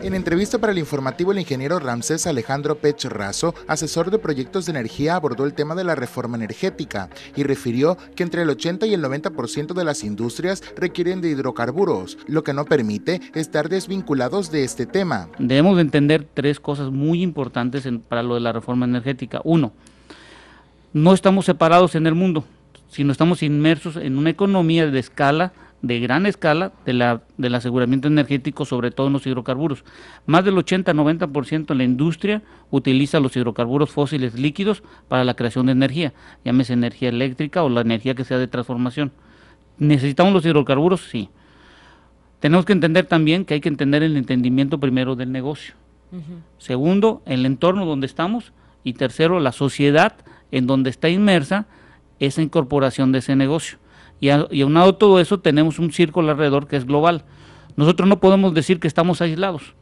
En entrevista para el informativo, el ingeniero Ramsés Alejandro Pech Razo, asesor de proyectos de energía, abordó el tema de la reforma energética y refirió que entre el 80 y el 90% de las industrias requieren de hidrocarburos, lo que no permite estar desvinculados de este tema. Debemos entender tres cosas muy importantes para lo de la reforma energética. Uno, no estamos separados en el mundo, sino estamos inmersos en una economía de escala de gran escala de la, del aseguramiento energético, sobre todo en los hidrocarburos. Más del 80-90% de la industria utiliza los hidrocarburos fósiles líquidos para la creación de energía, llámese energía eléctrica o la energía que sea de transformación. ¿Necesitamos los hidrocarburos? Sí. Tenemos que entender también que hay que entender el entendimiento primero del negocio. Segundo, el entorno donde estamos. Y tercero, la sociedad en donde está inmersa esa incorporación de ese negocio y, a, un aunado todo eso tenemos un círculo alrededor que es global. Nosotros no podemos decir que estamos aislados,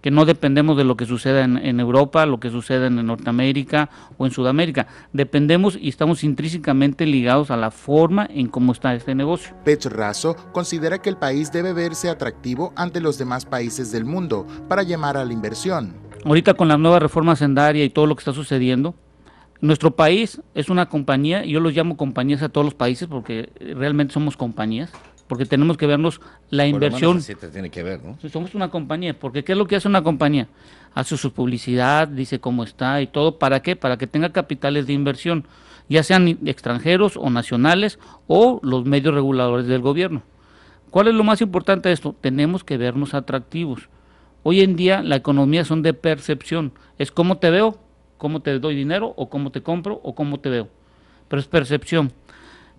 que no dependemos de lo que suceda en, Europa, lo que suceda en Norteamérica o en Sudamérica. Dependemos y estamos intrínsecamente ligados a la forma en cómo está este negocio. Pech Razo considera que el país debe verse atractivo ante los demás países del mundo para llamar a la inversión. Ahorita con la nueva reforma sendaria y todo lo que está sucediendo, nuestro país es una compañía, yo los llamo compañías a todos los países porque realmente somos compañías, porque tenemos que vernos la inversión. Bueno, te tiene que ver, ¿no? Somos una compañía, porque ¿qué es lo que hace una compañía? Hace su publicidad, dice cómo está y todo, ¿para qué? Para que tenga capitales de inversión, ya sean extranjeros o nacionales o los medios reguladores del gobierno. ¿Cuál es lo más importante de esto? Tenemos que vernos atractivos. Hoy en día la economía son de percepción, es cómo te veo, cómo te doy dinero o cómo te compro o cómo te veo. Pero es percepción.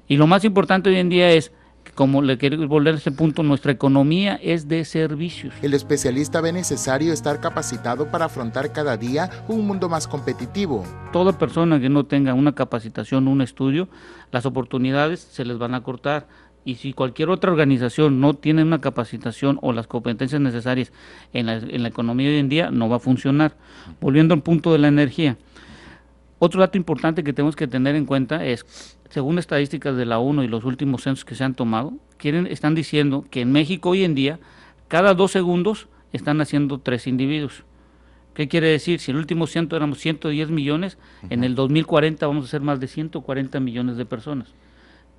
Y lo más importante hoy en día es como le quiero volver a ese punto, nuestra economía es de servicios. El especialista ve necesario estar capacitado para afrontar cada día un mundo más competitivo. Toda persona que no tenga una capacitación, un estudio, las oportunidades se les van a cortar y si cualquier otra organización no tiene una capacitación o las competencias necesarias en la, economía de hoy en día, no va a funcionar. Volviendo al punto de la energía. Otro dato importante que tenemos que tener en cuenta es, según estadísticas de la ONU y los últimos censos que se han tomado, quieren, están diciendo que en México hoy en día, cada dos segundos están haciendo tres individuos. ¿Qué quiere decir? Si el último ciento éramos 110 millones, en el 2040 vamos a ser más de 140 millones de personas.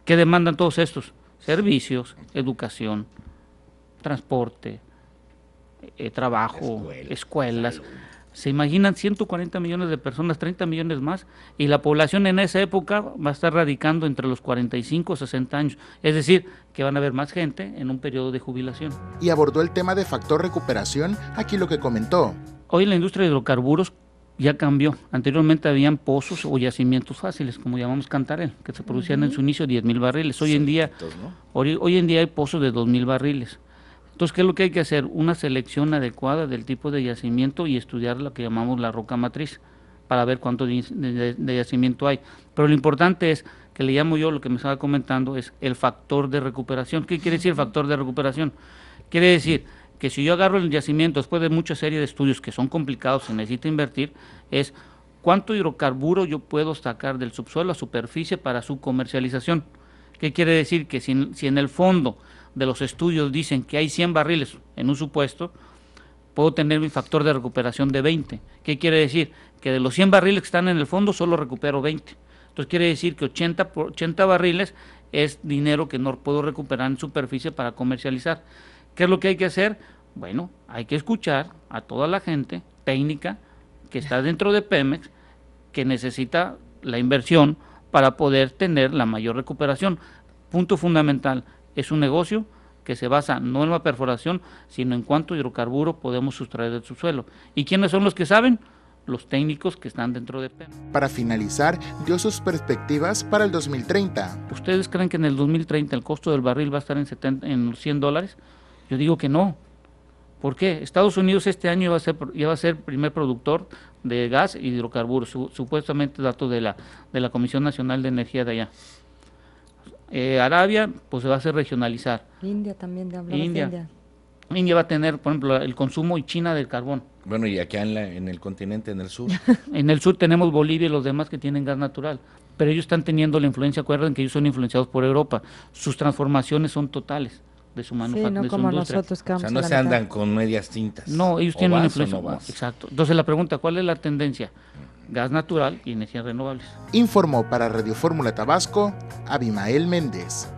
¿Qué demandan todos estos? servicios, educación, transporte, eh, trabajo, escuelas. Se imaginan 140 millones de personas, 30 millones más, y la población en esa época va a estar radicando entre los 45 y 60 años. Es decir, que van a haber más gente en un periodo de jubilación. Y abordó el tema de factor recuperación, aquí lo que comentó. Hoy la industria de hidrocarburos ya cambió. Anteriormente habían pozos o yacimientos fáciles, como llamamos cantarel, que se producían en su inicio 10.000 barriles. Hoy en día hoy, en día hay pozos de 2.000 barriles. Entonces, ¿qué es lo que hay que hacer? Una selección adecuada del tipo de yacimiento y estudiar lo que llamamos la roca matriz para ver cuánto de, de yacimiento hay. Pero lo importante es que le llamo yo, lo que me estaba comentando, es el factor de recuperación. ¿Qué quiere decir el factor de recuperación? Quiere decir que si yo agarro el yacimiento después de mucha serie de estudios que son complicados, se necesita invertir, es cuánto hidrocarburo yo puedo sacar del subsuelo a superficie para su comercialización. ¿Qué quiere decir? Que si, en el fondo de los estudios dicen que hay 100 barriles en un supuesto, puedo tener mi factor de recuperación de 20. ¿Qué quiere decir? Que de los 100 barriles que están en el fondo solo recupero 20. Entonces quiere decir que 80, por 80 barriles es dinero que no puedo recuperar en superficie para comercializar. ¿Qué es lo que hay que hacer? Bueno, hay que escuchar a toda la gente técnica que está dentro de Pemex, que necesita la inversión para poder tener la mayor recuperación. Punto fundamental, es un negocio que se basa no en la perforación, sino en cuánto hidrocarburo podemos sustraer del subsuelo. ¿Y quiénes son los que saben? Los técnicos que están dentro de Pemex. Para finalizar, dio sus perspectivas para el 2030. ¿Ustedes creen que en el 2030 el costo del barril va a estar en, 70, en 100 dólares? Yo digo que no. ¿Por qué? Estados Unidos este año va a ser, ya va a ser primer productor de gas y hidrocarburos, supuestamente dato de la, de la Comisión Nacional de Energía de allá. Eh, Arabia, pues se va a hacer regionalizar. India también, de de India. India va a tener, por ejemplo, el consumo y China del carbón. Bueno, y aquí en, en el continente, en el sur. en el sur tenemos Bolivia y los demás que tienen gas natural, pero ellos están teniendo la influencia, acuerden que ellos son influenciados por Europa, sus transformaciones son totales de su manufactura. Sí, no como nosotros que O sea, no se andan con medias tintas. No, ellos tienen una influencia. Exacto. Entonces la pregunta, ¿cuál es la tendencia? Gas natural y energías renovables. Informó para Radio Fórmula Tabasco, Abimael Méndez.